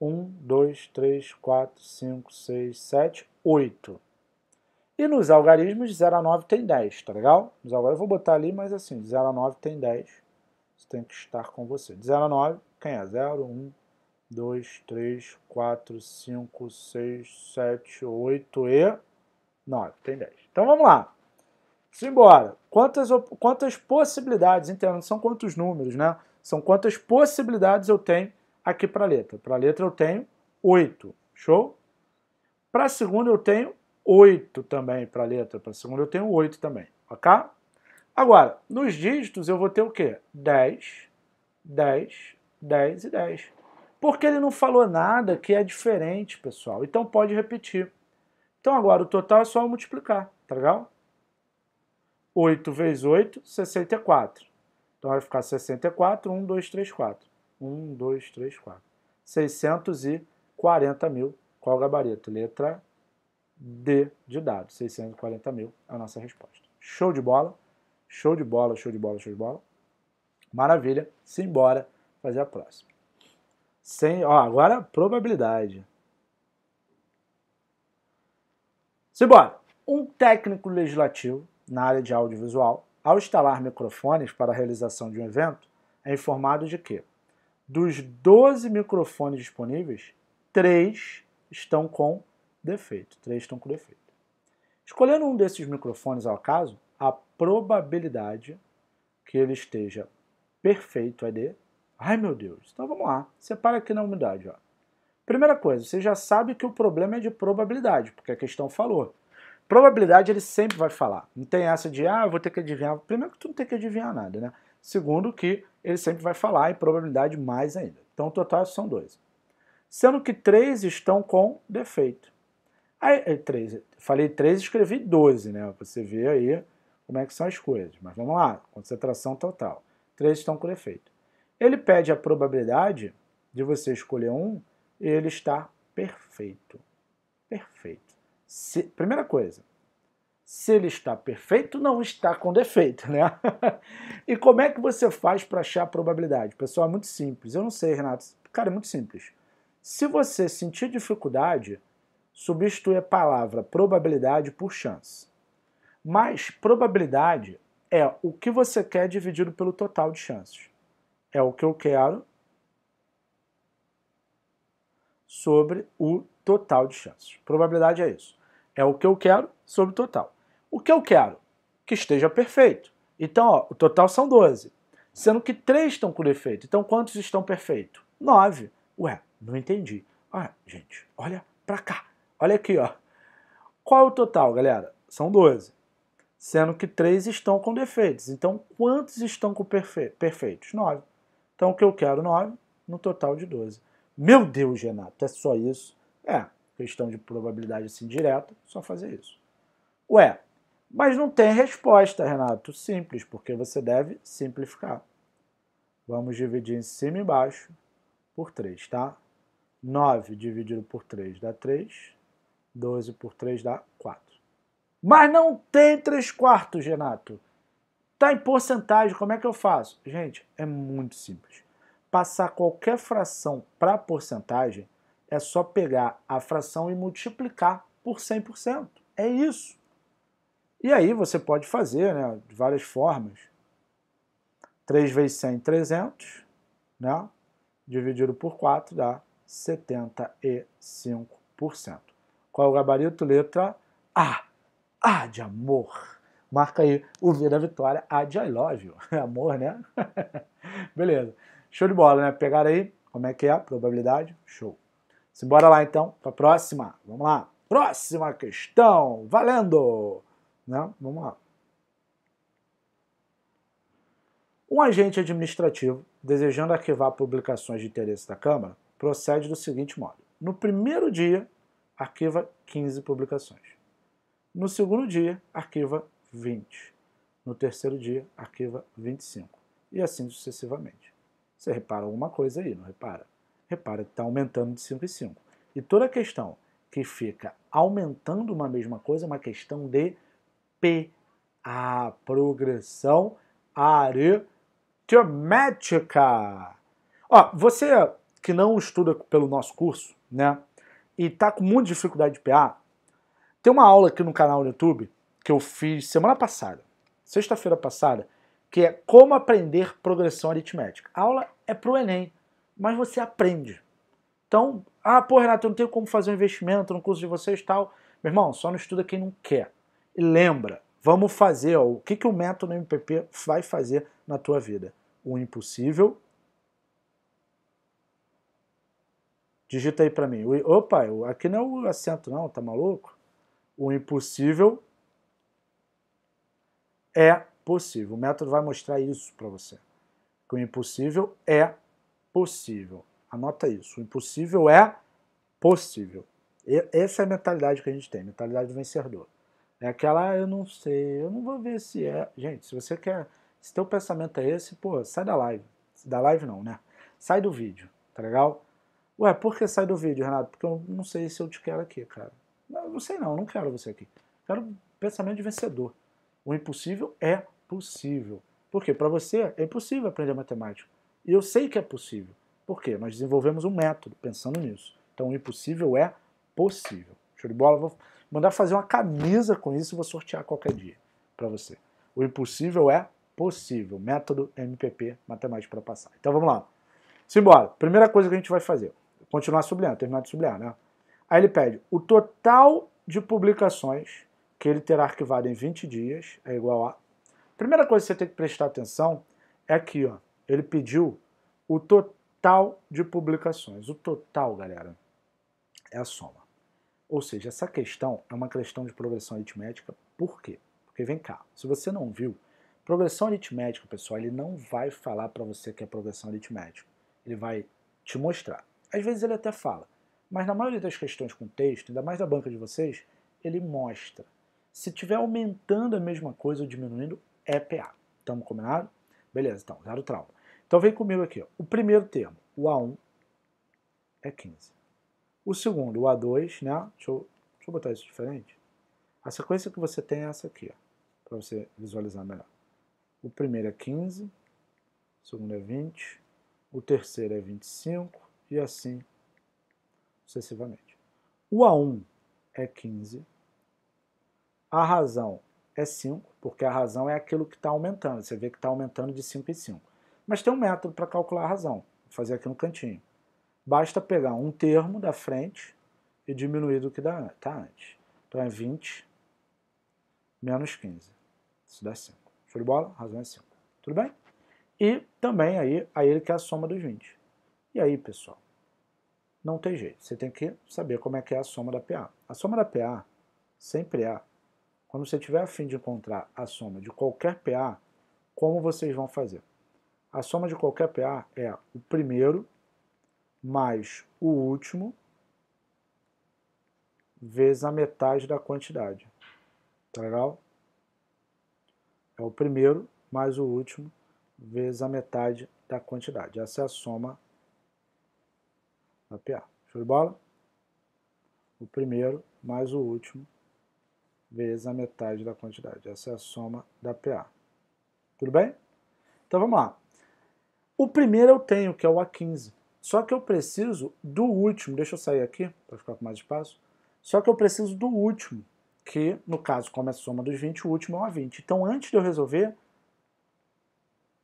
1, 2, 3, 4, 5, 6, 7, 8. E nos algarismos, 0 a 9 tem 10, tá legal? Nos algarismos, eu vou botar ali, mas assim, 0 a 9 tem 10. Isso tem que estar com você. De 0 a 9, quem é? 0, 1, 2, 3, 4, 5, 6, 7, 8 e 9. Tem 10. Então vamos lá. Simbora. Quantas, quantas possibilidades, entendo, são quantos números, né? São quantas possibilidades eu tenho aqui para a letra. Para a letra eu tenho 8, show? Para a segunda eu tenho 8 também para a letra. Para a segunda eu tenho 8 também, ok? Agora, nos dígitos eu vou ter o quê? 10, 10, 10 e 10. Porque ele não falou nada que é diferente, pessoal. Então pode repetir. Então agora o total é só multiplicar, tá legal? 8 vezes 8, 64. Então vai ficar 64, 1, 2, 3, 4. 1, 2, 3, 4. 640 mil. Qual o gabarito? Letra D de dado. 640 mil é a nossa resposta. Show de bola. Show de bola, show de bola, show de bola. Maravilha. Simbora fazer a próxima. Sem, ó, agora probabilidade. Simbora. Um técnico legislativo na área de audiovisual, ao instalar microfones para a realização de um evento, é informado de que dos 12 microfones disponíveis, 3 estão com defeito. 3 estão com defeito. Escolhendo um desses microfones ao acaso a probabilidade que ele esteja perfeito é de Ai meu Deus, então vamos lá, separa aqui na umidade. Ó. Primeira coisa, você já sabe que o problema é de probabilidade, porque a questão falou. Probabilidade ele sempre vai falar. Não tem essa de, ah, eu vou ter que adivinhar. Primeiro que tu não tem que adivinhar nada, né? Segundo que ele sempre vai falar e probabilidade mais ainda. Então o total são dois. Sendo que três estão com defeito. Aí, eh, três, falei três, escrevi 12, né? Você vê aí como é que são as coisas. Mas vamos lá, concentração total. Três estão com defeito. Ele pede a probabilidade de você escolher um e ele está perfeito. Perfeito. Se, primeira coisa, se ele está perfeito, não está com defeito, né? e como é que você faz para achar a probabilidade? Pessoal, é muito simples. Eu não sei, Renato. Cara, é muito simples. Se você sentir dificuldade, substitui a palavra probabilidade por chance. Mas probabilidade é o que você quer dividido pelo total de chances é o que eu quero sobre o total de chances. Probabilidade é isso. É o que eu quero sobre o total. O que eu quero? Que esteja perfeito. Então, ó, o total são 12. Sendo que 3 estão com defeito. Então, quantos estão perfeitos? 9. Ué, não entendi. Ah, gente, olha pra cá. Olha aqui, ó. Qual é o total, galera? São 12. Sendo que 3 estão com defeitos. Então, quantos estão com perfe perfeitos? 9. Então o que eu quero, 9, no total de 12. Meu Deus, Renato, é só isso? É, questão de probabilidade assim direta, só fazer isso. Ué, mas não tem resposta, Renato. Simples, porque você deve simplificar. Vamos dividir em cima e embaixo por 3, tá? 9 dividido por 3 dá 3, 12 por 3 dá 4. Mas não tem 3 quartos, Renato. Tá em porcentagem, como é que eu faço? Gente, é muito simples. Passar qualquer fração para porcentagem é só pegar a fração e multiplicar por 100%. É isso. E aí você pode fazer né, de várias formas. 3 vezes 100, 300. Né? Dividido por 4 dá 75%. Qual é o gabarito? Letra A. A de amor. Marca aí o V da vitória, a de I love you. Amor, né? Beleza. Show de bola, né? Pegaram aí como é que é a probabilidade? Show. Simbora lá então, para a próxima. Vamos lá. Próxima questão. Valendo! Né? Vamos lá. Um agente administrativo, desejando arquivar publicações de interesse da Câmara, procede do seguinte modo: no primeiro dia, arquiva 15 publicações. No segundo dia, arquiva 20. No terceiro dia, arquiva 25. E assim sucessivamente. Você repara alguma coisa aí, não repara? Repara que está aumentando de 5 em 5. E toda questão que fica aumentando uma mesma coisa é uma questão de P. A progressão aritmética. Ó, você que não estuda pelo nosso curso, né, e tá com muita dificuldade de PA, tem uma aula aqui no canal no YouTube que eu fiz semana passada, sexta-feira passada, que é como aprender progressão aritmética. A aula é para o Enem, mas você aprende. Então, ah, pô, Renato, eu não tenho como fazer um investimento no curso de vocês tal. Meu irmão, só não estuda quem não quer. E lembra, vamos fazer ó, o que, que o método MPP vai fazer na tua vida. O impossível. Digita aí para mim. opa, aqui não é o assento não, tá maluco? O impossível é possível. O método vai mostrar isso para você. Que o impossível é possível. Anota isso. O impossível é possível. E, essa é a mentalidade que a gente tem, mentalidade do vencedor. É aquela, ah, eu não sei, eu não vou ver se é. Gente, se você quer, se teu pensamento é esse, pô, sai da live. Da live não, né? Sai do vídeo, tá legal? Ué, por que sai do vídeo, Renato? Porque eu não sei se eu te quero aqui, cara. Não, não sei não, não quero você aqui. Quero pensamento de vencedor. O impossível é possível. Por quê? Para você é impossível aprender matemática. E eu sei que é possível. Por quê? Nós desenvolvemos um método pensando nisso. Então o impossível é possível. Show de bola? Vou mandar fazer uma camisa com isso e vou sortear qualquer dia para você. O impossível é possível. Método MPP Matemática para Passar. Então vamos lá. Simbora. Primeira coisa que a gente vai fazer. Continuar sublinhando, terminar de sublinhar, né? Aí ele pede o total de publicações que ele terá arquivado em 20 dias, é igual a... Primeira coisa que você tem que prestar atenção é aqui, ó. Ele pediu o total de publicações. O total, galera, é a soma. Ou seja, essa questão é uma questão de progressão aritmética. Por quê? Porque vem cá, se você não viu, progressão aritmética, pessoal, ele não vai falar para você que é progressão aritmética. Ele vai te mostrar. Às vezes ele até fala, mas na maioria das questões com texto, ainda mais da banca de vocês, ele mostra. Se tiver aumentando a mesma coisa ou diminuindo, é PA. Estamos combinado? Beleza, então, zero trauma. Então vem comigo aqui. O primeiro termo, o A1, é 15. O segundo, o A2, né? Deixa eu, deixa eu botar isso diferente. A sequência que você tem é essa aqui, ó. para você visualizar melhor. O primeiro é 15, o segundo é 20, o terceiro é 25 e assim sucessivamente. O A1 é 15, a razão é 5, porque a razão é aquilo que está aumentando. Você vê que está aumentando de 5 em 5. Mas tem um método para calcular a razão. Vou fazer aqui no cantinho. Basta pegar um termo da frente e diminuir do que está antes. Então é 20 menos 15. Isso dá 5. Show de bola? A razão é 5. Tudo bem? E também aí, aí ele quer a soma dos 20. E aí, pessoal? Não tem jeito. Você tem que saber como é que é a soma da PA. A soma da PA sempre é quando você tiver a fim de encontrar a soma de qualquer PA, como vocês vão fazer? A soma de qualquer PA é o primeiro mais o último vezes a metade da quantidade. Tá legal? É o primeiro mais o último vezes a metade da quantidade. Essa é a soma da PA. Show de bola? O primeiro mais o último vezes a metade da quantidade. Essa é a soma da PA. Tudo bem? Então vamos lá. O primeiro eu tenho, que é o A15. Só que eu preciso do último. Deixa eu sair aqui para ficar com mais espaço. Só que eu preciso do último, que no caso, como é a soma dos 20, o último é o A20. Então antes de eu resolver,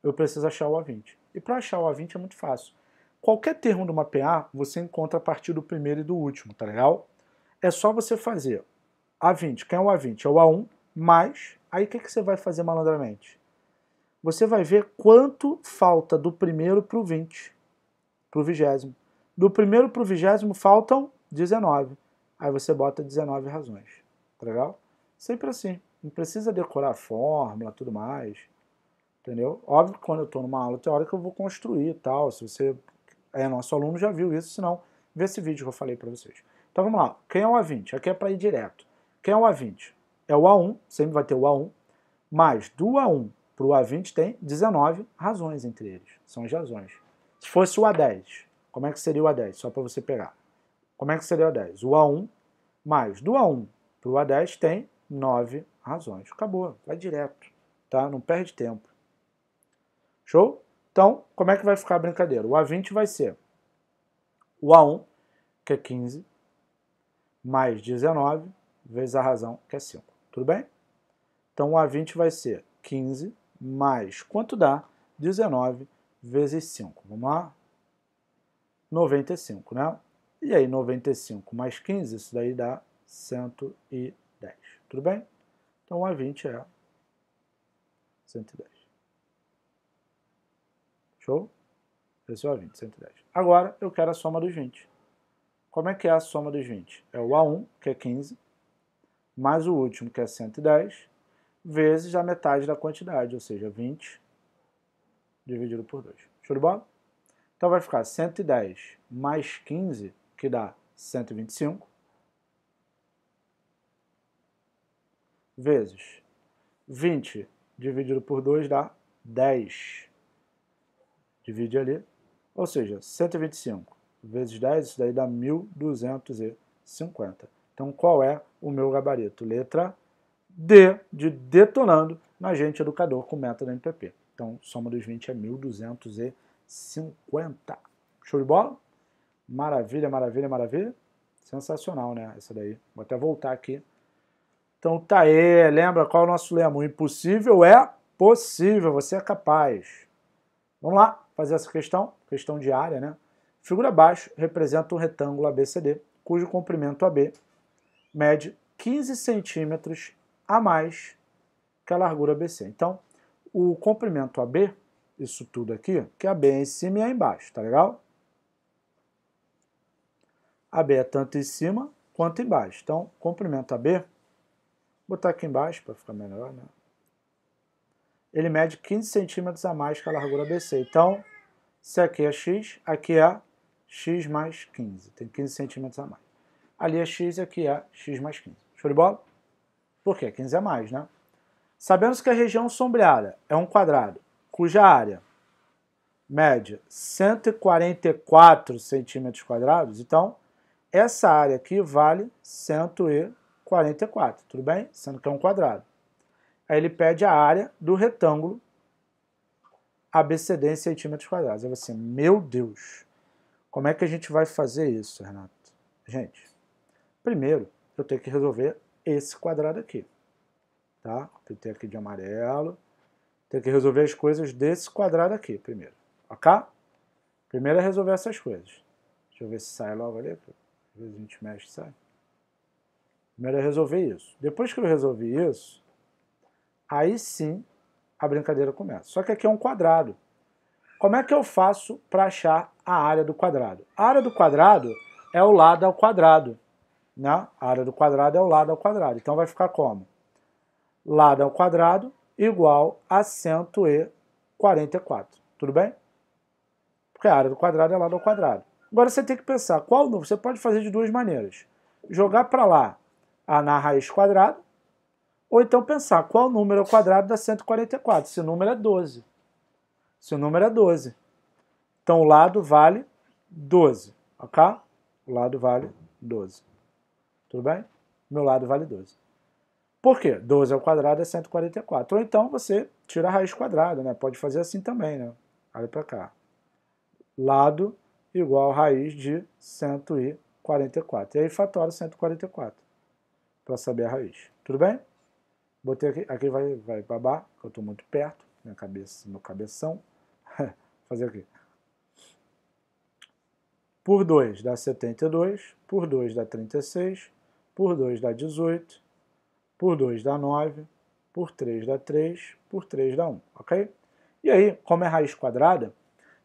eu preciso achar o A20. E para achar o A20 é muito fácil. Qualquer termo de uma PA, você encontra a partir do primeiro e do último, tá legal? É só você fazer a20. Quem é o A20? É o A1 mais. Aí o que, que você vai fazer malandramente? Você vai ver quanto falta do primeiro para o 20, para o vigésimo. Do primeiro para o vigésimo faltam 19. Aí você bota 19 razões. Tá legal? Sempre assim. Não precisa decorar a fórmula, tudo mais. Entendeu? Óbvio que quando eu estou numa aula teórica eu vou construir e tal. Se você é nosso aluno, já viu isso, senão vê esse vídeo que eu falei para vocês. Então vamos lá. Quem é o A20? Aqui é para ir direto. Quem é o A20? É o A1, sempre vai ter o A1, mas do A1 para o A20 tem 19 razões entre eles. São as razões. Se fosse o A10, como é que seria o A10? Só para você pegar. Como é que seria o A10? O A1 mais do A1 para o A10 tem 9 razões. Acabou, vai direto, tá? Não perde tempo. Show? Então, como é que vai ficar a brincadeira? O A20 vai ser o A1, que é 15, mais 19, vezes a razão, que é 5. Tudo bem? Então o A20 vai ser 15 mais, quanto dá? 19 vezes 5. Vamos lá? 95, né? E aí 95 mais 15, isso daí dá 110. Tudo bem? Então o A20 é 110. Show? Esse é o A20, 110. Agora eu quero a soma dos 20. Como é que é a soma dos 20? É o A1, que é 15, mais o último, que é 110, vezes a metade da quantidade, ou seja, 20 dividido por 2. Show de bola? Então vai ficar 110 mais 15, que dá 125, vezes 20 dividido por 2 dá 10. Divide ali. Ou seja, 125 vezes 10, isso daí dá 1250. Então, qual é o meu gabarito? Letra D, de detonando no agente educador com método MPP. Então, soma dos 20 é 1.250. Show de bola? Maravilha, maravilha, maravilha. Sensacional, né? Essa daí. Vou até voltar aqui. Então, tá aí. Lembra qual é o nosso lema? O impossível é possível. Você é capaz. Vamos lá fazer essa questão. Questão diária, né? Figura abaixo representa um retângulo ABCD, cujo comprimento AB mede 15 centímetros a mais que a largura BC. Então, o comprimento AB, isso tudo aqui, que AB é em cima e é embaixo, tá legal? AB é tanto em cima quanto embaixo. Então, comprimento AB, vou botar aqui embaixo para ficar melhor, né? Ele mede 15 centímetros a mais que a largura BC. Então, se aqui é x, aqui é x mais 15. Tem 15 centímetros a mais ali é x e aqui é x mais 15. Show de bola? Por que? 15 é mais, né? Sabemos que a região sombreada é um quadrado cuja área mede 144 centímetros quadrados, então essa área aqui vale 144, tudo bem? Sendo que é um quadrado. Aí ele pede a área do retângulo ABCD em centímetros quadrados. Aí você, meu Deus, como é que a gente vai fazer isso, Renato? Gente, Primeiro, eu tenho que resolver esse quadrado aqui. Tá? Pintei aqui de amarelo. Tenho que resolver as coisas desse quadrado aqui primeiro. Ok? Primeiro é resolver essas coisas. Deixa eu ver se sai logo ali. Às vezes a gente mexe e sai. Primeiro é resolver isso. Depois que eu resolvi isso, aí sim a brincadeira começa. Só que aqui é um quadrado. Como é que eu faço para achar a área do quadrado? A área do quadrado é o lado ao quadrado. Né? A área do quadrado é o lado ao quadrado. Então vai ficar como? Lado ao quadrado igual a 144. Tudo bem? Porque a área do quadrado é lado ao quadrado. Agora você tem que pensar qual número. Você pode fazer de duas maneiras. Jogar para lá a na raiz quadrada, ou então pensar qual número ao é quadrado dá 144. Esse número é 12. Esse número é 12. Então o lado vale 12, ok? O lado vale 12. Tudo bem? Meu lado vale 12. Por quê? 12 ao quadrado é 144. Ou então você tira a raiz quadrada, né? Pode fazer assim também, né? Olha para cá. Lado igual a raiz de 144. E aí fatora 144 para saber a raiz. Tudo bem? Botei aqui, aqui vai, vai babar, que eu estou muito perto, minha cabeça, meu cabeção. fazer aqui. Por 2 dá 72, por 2 dá 36, por 2 dá 18, por 2 dá 9, por 3 dá 3, por 3 dá 1, ok? E aí, como é raiz quadrada,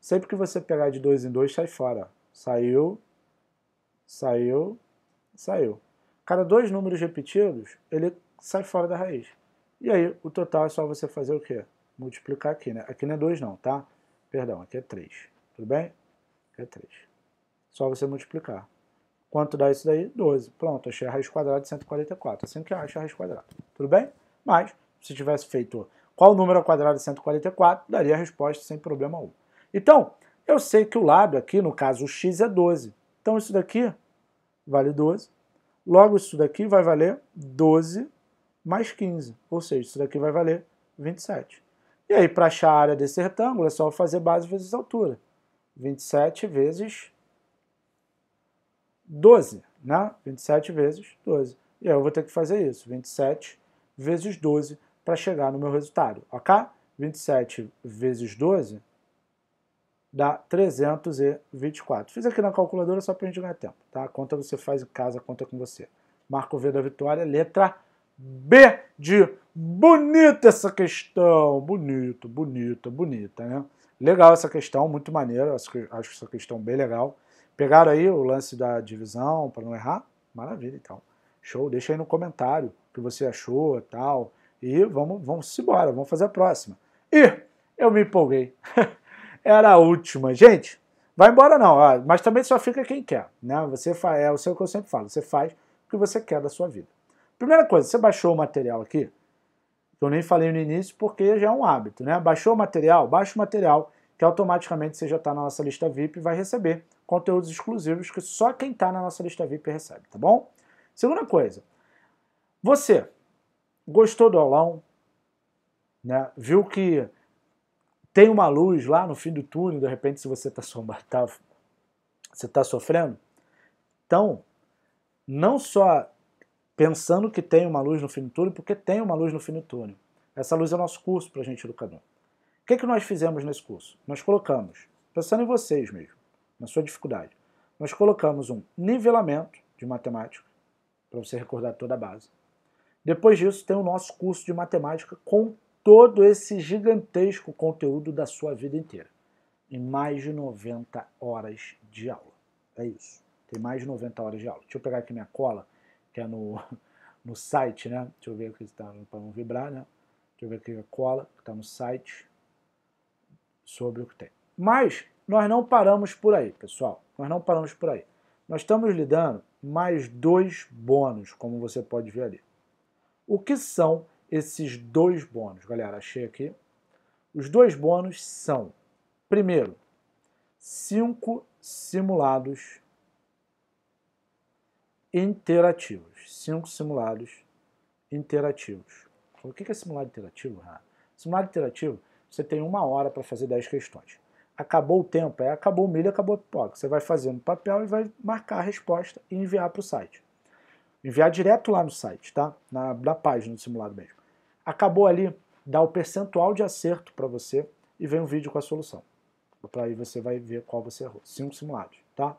sempre que você pegar de 2 em 2, sai fora. Saiu, saiu, saiu. Cada dois números repetidos, ele sai fora da raiz. E aí, o total é só você fazer o quê? Multiplicar aqui, né? Aqui não é 2 não, tá? Perdão, aqui é 3, tudo bem? Aqui é 3. Só você multiplicar. Quanto dá isso daí? 12. Pronto, achei a raiz quadrada de 144. Assim que acha acho a raiz quadrada. Tudo bem? Mas, se tivesse feito qual o número ao quadrado de 144, daria a resposta sem problema algum. Então, eu sei que o lado aqui, no caso o x, é 12. Então isso daqui vale 12. Logo, isso daqui vai valer 12 mais 15. Ou seja, isso daqui vai valer 27. E aí, para achar a área desse retângulo, é só fazer base vezes altura. 27 vezes 12, né? 27 vezes 12. E aí eu vou ter que fazer isso, 27 vezes 12 para chegar no meu resultado, ok? 27 vezes 12 dá 324. Fiz aqui na calculadora só para a gente ganhar tempo, tá? conta você faz em casa, conta é com você. Marco V da vitória, letra B de bonita essa questão. Bonito, bonita, bonita, né? Legal essa questão, muito maneiro, acho, que, acho que essa questão é bem legal. Pegaram aí o lance da divisão para não errar? Maravilha, então. Show, deixa aí no comentário o que você achou e tal. E vamos, vamos embora, vamos fazer a próxima. E eu me empolguei. Era a última. Gente, vai embora não, mas também só fica quem quer. Né? Você faz, é o seu que eu sempre falo, você faz o que você quer da sua vida. Primeira coisa, você baixou o material aqui, eu nem falei no início porque já é um hábito, né? Baixou o material, baixa o material que automaticamente você já está na nossa lista VIP e vai receber conteúdos exclusivos que só quem está na nossa lista VIP recebe, tá bom? Segunda coisa, você gostou do aulão, né? viu que tem uma luz lá no fim do túnel, de repente se você está tá, você tá sofrendo, então não só pensando que tem uma luz no fim do túnel, porque tem uma luz no fim do túnel. Essa luz é o nosso curso para a gente educador. O que, é que nós fizemos nesse curso? Nós colocamos, pensando em vocês mesmo, na sua dificuldade, nós colocamos um nivelamento de matemática, para você recordar toda a base. Depois disso, tem o nosso curso de matemática com todo esse gigantesco conteúdo da sua vida inteira, em mais de 90 horas de aula. É isso. Tem mais de 90 horas de aula. Deixa eu pegar aqui minha cola, que é no, no site, né? Deixa eu ver aqui se está para não vibrar, né? Deixa eu ver aqui a cola, que está no site sobre o que tem. Mas nós não paramos por aí, pessoal. Nós não paramos por aí. Nós estamos lidando mais dois bônus, como você pode ver ali. O que são esses dois bônus? Galera, achei aqui. Os dois bônus são, primeiro, cinco simulados interativos. Cinco simulados interativos. O que é simulado interativo, Simulado interativo você tem uma hora para fazer 10 questões. Acabou o tempo, é acabou o milho, acabou a pipoca. Você vai fazer no papel e vai marcar a resposta e enviar para o site. Enviar direto lá no site, tá? Na, na página do simulado mesmo. Acabou ali, dá o percentual de acerto para você e vem um vídeo com a solução. Para aí você vai ver qual você errou. Cinco simulados, tá?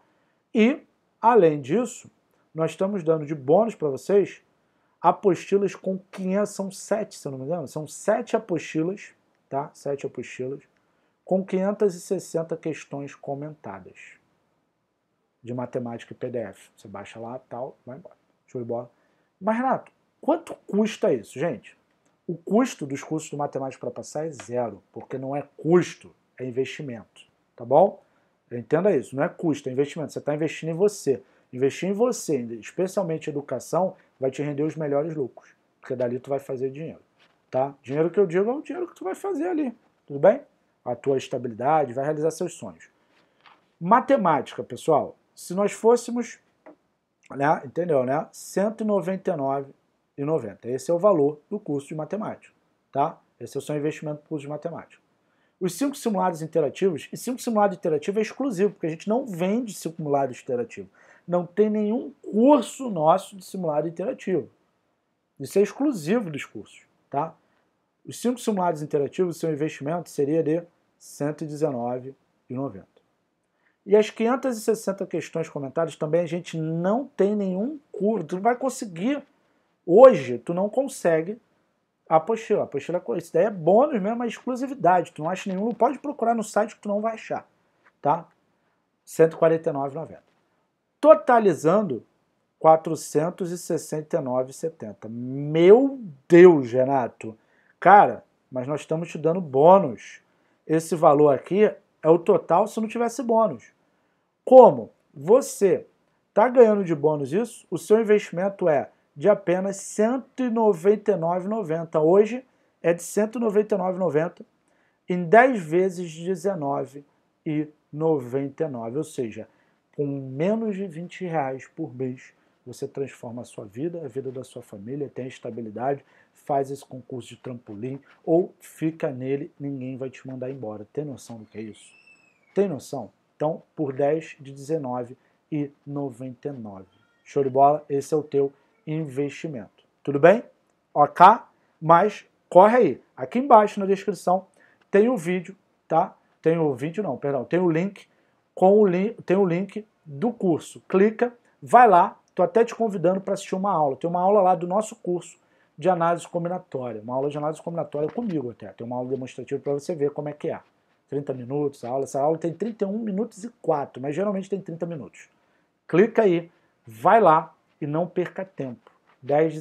E, além disso, nós estamos dando de bônus para vocês apostilas com 500, são sete, se eu não me engano, são sete apostilas tá? sete apostilas, com 560 questões comentadas de matemática e PDF. Você baixa lá, tal, vai embora. Show de bola. Mas, Renato, quanto custa isso, gente? O custo dos cursos de matemática para passar é zero, porque não é custo, é investimento, tá bom? Entenda isso, não é custo, é investimento. Você está investindo em você. Investir em você, especialmente em educação, vai te render os melhores lucros, porque dali tu vai fazer dinheiro. Tá? Dinheiro que eu digo é o dinheiro que tu vai fazer ali, tudo bem? A tua estabilidade, vai realizar seus sonhos. Matemática, pessoal. Se nós fôssemos, né, entendeu, né? 199,90. Esse é o valor do curso de matemática, tá? Esse é o seu investimento no curso de matemática. Os cinco simulados interativos, e cinco simulados interativos é exclusivo, porque a gente não vende simulado interativo. Não tem nenhum curso nosso de simulado interativo. Isso é exclusivo dos cursos, tá? Os cinco simulados interativos, seu investimento seria de R$ 119,90. E as 560 questões comentadas também a gente não tem nenhum curso, tu não vai conseguir. Hoje, tu não consegue a apostila. A apostila, é isso daí é bônus mesmo, é exclusividade. Tu não acha nenhum, pode procurar no site que tu não vai achar, tá? 149,90. Totalizando 469,70. Meu Deus, Renato! Cara, mas nós estamos te dando bônus. Esse valor aqui é o total se não tivesse bônus. Como você está ganhando de bônus isso, o seu investimento é de apenas R$ 199,90. Hoje é de R$ 199,90 em 10 vezes R$ 19,99. Ou seja, com menos de 20 reais por mês, você transforma a sua vida, a vida da sua família, tem estabilidade, faz esse concurso de trampolim ou fica nele, ninguém vai te mandar embora. Tem noção do que é isso? Tem noção? Então, por 10 de 19 e 99. Show de bola, esse é o teu investimento. Tudo bem? OK? Mas corre aí. Aqui embaixo na descrição tem o vídeo, tá? Tem o vídeo não, perdão, tem o link com o link, tem o link do curso. Clica, vai lá. Tô até te convidando para assistir uma aula. Tem uma aula lá do nosso curso de análise combinatória, uma aula de análise combinatória comigo até. Tem uma aula demonstrativa para você ver como é que é. 30 minutos a aula. Essa aula tem 31 minutos e 4, mas geralmente tem 30 minutos. Clica aí, vai lá e não perca tempo. 10,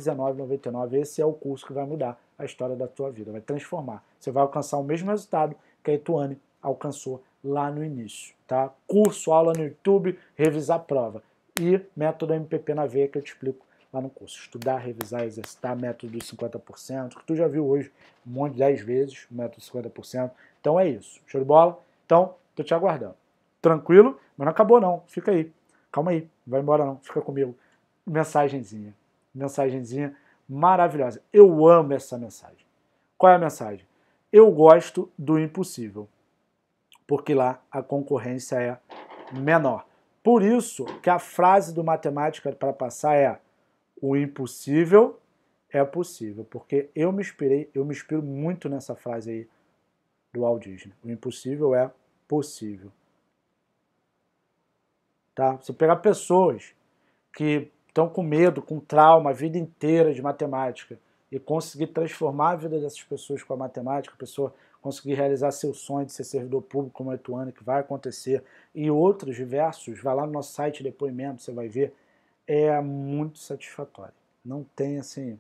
esse é o curso que vai mudar a história da tua vida, vai transformar. Você vai alcançar o mesmo resultado que a Ituane alcançou lá no início, tá? Curso, aula no YouTube, revisar prova e método MPP na veia que eu te explico lá no curso. Estudar, revisar, exercitar, método dos 50%, que tu já viu hoje um monte, 10 vezes, método dos 50%. Então é isso. Show de bola? Então, tô te aguardando. Tranquilo? Mas não acabou não. Fica aí. Calma aí. Não vai embora não. Fica comigo. Mensagenzinha. Mensagenzinha maravilhosa. Eu amo essa mensagem. Qual é a mensagem? Eu gosto do impossível. Porque lá a concorrência é menor. Por isso que a frase do Matemática para Passar é o impossível é possível, porque eu me inspirei, eu me inspiro muito nessa frase aí do Walt Disney. O impossível é possível. Tá? Você pegar pessoas que estão com medo, com trauma a vida inteira de matemática e conseguir transformar a vida dessas pessoas com a matemática, a pessoa conseguir realizar seu sonho de ser servidor público como a Etuana, que vai acontecer, e outros diversos, vai lá no nosso site depoimento, você vai ver é muito satisfatória. Não tem assim,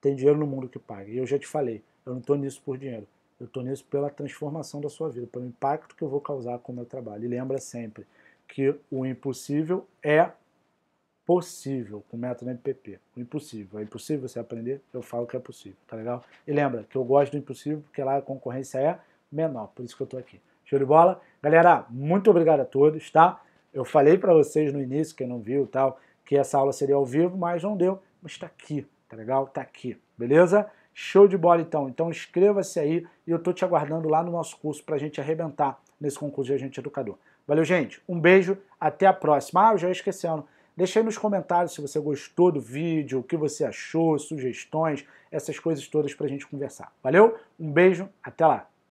tem dinheiro no mundo que pague. E eu já te falei, eu não estou nisso por dinheiro. Eu estou nisso pela transformação da sua vida, pelo impacto que eu vou causar com o meu trabalho. E lembra sempre que o impossível é possível com o método MPP. O impossível. É impossível você aprender, eu falo que é possível, tá legal? E lembra que eu gosto do impossível porque lá a concorrência é menor, por isso que eu estou aqui. Show de bola? Galera, muito obrigado a todos, tá? Eu falei para vocês no início, quem não viu e tal, que essa aula seria ao vivo, mas não deu, mas está aqui, tá legal? Tá aqui, beleza? Show de bola então. Então inscreva-se aí e eu tô te aguardando lá no nosso curso para a gente arrebentar nesse concurso de agente educador. Valeu, gente. Um beijo, até a próxima. Ah, eu já ia esquecendo. Deixa aí nos comentários se você gostou do vídeo, o que você achou, sugestões, essas coisas todas para a gente conversar. Valeu? Um beijo, até lá.